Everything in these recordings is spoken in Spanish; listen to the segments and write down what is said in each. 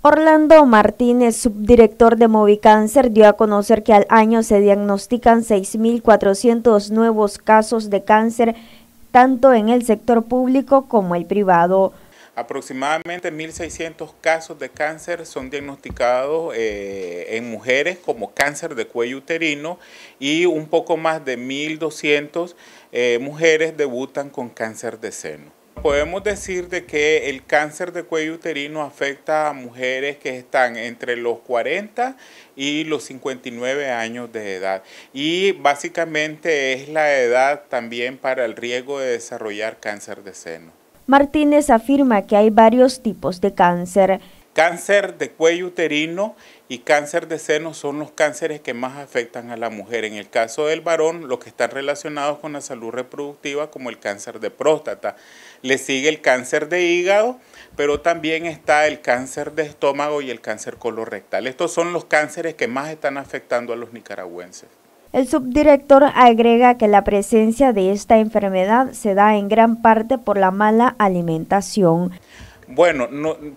Orlando Martínez, subdirector de Movicáncer, dio a conocer que al año se diagnostican 6.400 nuevos casos de cáncer, tanto en el sector público como el privado. Aproximadamente 1.600 casos de cáncer son diagnosticados eh, en mujeres como cáncer de cuello uterino y un poco más de 1.200 eh, mujeres debutan con cáncer de seno. Podemos decir de que el cáncer de cuello uterino afecta a mujeres que están entre los 40 y los 59 años de edad y básicamente es la edad también para el riesgo de desarrollar cáncer de seno. Martínez afirma que hay varios tipos de cáncer Cáncer de cuello uterino y cáncer de seno son los cánceres que más afectan a la mujer. En el caso del varón, los que están relacionados con la salud reproductiva, como el cáncer de próstata. Le sigue el cáncer de hígado, pero también está el cáncer de estómago y el cáncer colorectal. Estos son los cánceres que más están afectando a los nicaragüenses. El subdirector agrega que la presencia de esta enfermedad se da en gran parte por la mala alimentación. Bueno,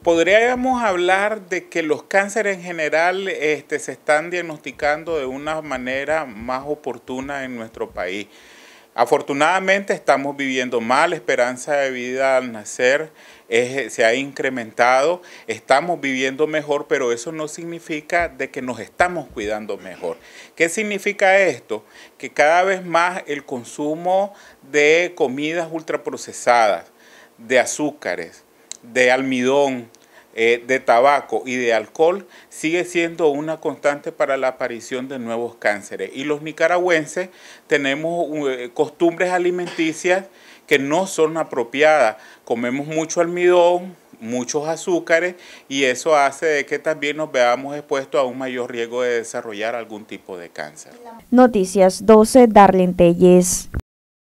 podríamos hablar de que los cánceres en general este, se están diagnosticando de una manera más oportuna en nuestro país. Afortunadamente estamos viviendo más, la esperanza de vida al nacer se ha incrementado, estamos viviendo mejor, pero eso no significa de que nos estamos cuidando mejor. ¿Qué significa esto? Que cada vez más el consumo de comidas ultraprocesadas, de azúcares, de almidón, eh, de tabaco y de alcohol sigue siendo una constante para la aparición de nuevos cánceres. Y los nicaragüenses tenemos eh, costumbres alimenticias que no son apropiadas. Comemos mucho almidón, muchos azúcares y eso hace de que también nos veamos expuestos a un mayor riesgo de desarrollar algún tipo de cáncer. Noticias 12, Darlene Telles.